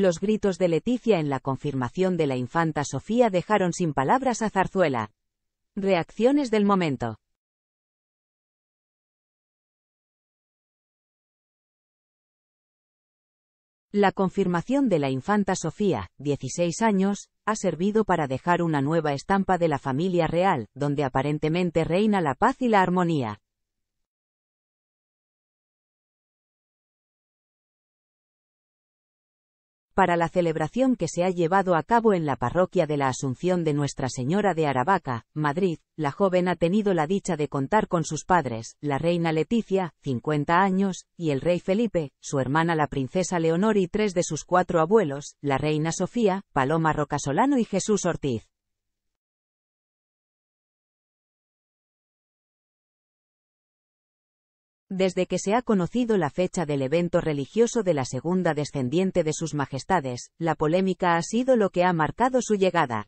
Los gritos de Leticia en la confirmación de la infanta Sofía dejaron sin palabras a Zarzuela. Reacciones del momento. La confirmación de la infanta Sofía, 16 años, ha servido para dejar una nueva estampa de la familia real, donde aparentemente reina la paz y la armonía. para la celebración que se ha llevado a cabo en la parroquia de la Asunción de Nuestra Señora de Aravaca, Madrid, la joven ha tenido la dicha de contar con sus padres, la reina Leticia, 50 años, y el rey Felipe, su hermana la princesa Leonor y tres de sus cuatro abuelos, la reina Sofía, Paloma Rocasolano y Jesús Ortiz. Desde que se ha conocido la fecha del evento religioso de la segunda descendiente de sus majestades, la polémica ha sido lo que ha marcado su llegada.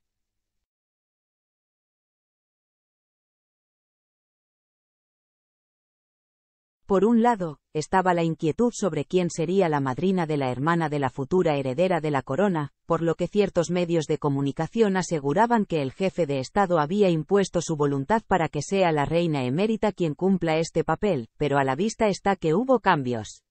Por un lado, estaba la inquietud sobre quién sería la madrina de la hermana de la futura heredera de la corona, por lo que ciertos medios de comunicación aseguraban que el jefe de Estado había impuesto su voluntad para que sea la reina emérita quien cumpla este papel, pero a la vista está que hubo cambios.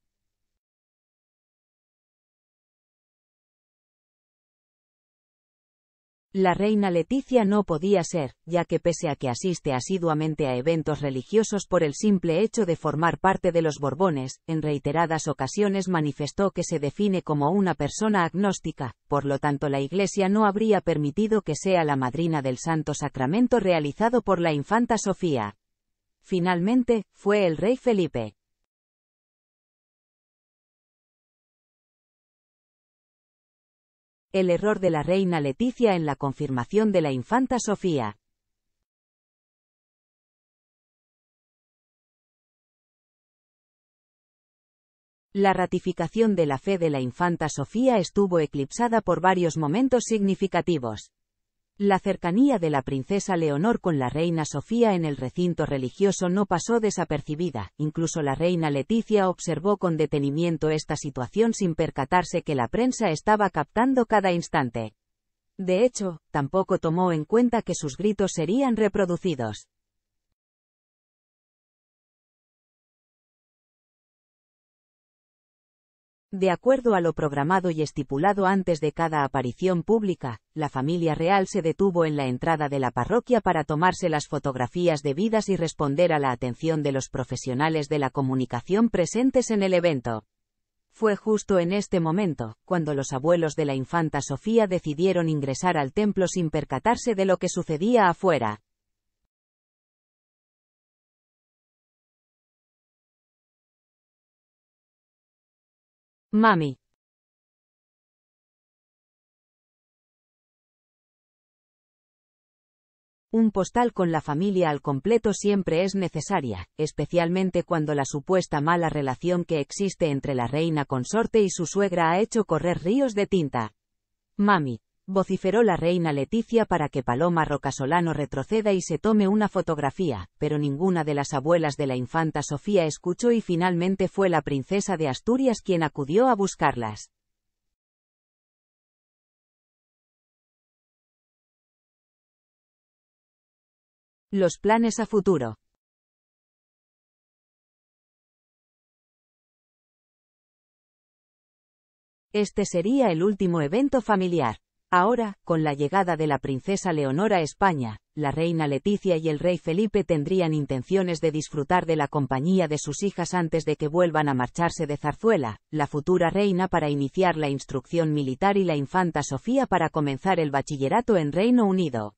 La reina Leticia no podía ser, ya que pese a que asiste asiduamente a eventos religiosos por el simple hecho de formar parte de los Borbones, en reiteradas ocasiones manifestó que se define como una persona agnóstica, por lo tanto la Iglesia no habría permitido que sea la madrina del Santo Sacramento realizado por la infanta Sofía. Finalmente, fue el rey Felipe, El error de la reina Leticia en la confirmación de la infanta Sofía. La ratificación de la fe de la infanta Sofía estuvo eclipsada por varios momentos significativos. La cercanía de la princesa Leonor con la reina Sofía en el recinto religioso no pasó desapercibida, incluso la reina Leticia observó con detenimiento esta situación sin percatarse que la prensa estaba captando cada instante. De hecho, tampoco tomó en cuenta que sus gritos serían reproducidos. De acuerdo a lo programado y estipulado antes de cada aparición pública, la familia real se detuvo en la entrada de la parroquia para tomarse las fotografías debidas y responder a la atención de los profesionales de la comunicación presentes en el evento. Fue justo en este momento, cuando los abuelos de la infanta Sofía decidieron ingresar al templo sin percatarse de lo que sucedía afuera. Mami. Un postal con la familia al completo siempre es necesaria, especialmente cuando la supuesta mala relación que existe entre la reina consorte y su suegra ha hecho correr ríos de tinta. Mami vociferó la reina Leticia para que Paloma Rocasolano retroceda y se tome una fotografía, pero ninguna de las abuelas de la infanta Sofía escuchó y finalmente fue la princesa de Asturias quien acudió a buscarlas. Los planes a futuro. Este sería el último evento familiar. Ahora, con la llegada de la princesa Leonora a España, la reina Leticia y el rey Felipe tendrían intenciones de disfrutar de la compañía de sus hijas antes de que vuelvan a marcharse de Zarzuela, la futura reina para iniciar la instrucción militar y la infanta Sofía para comenzar el bachillerato en Reino Unido.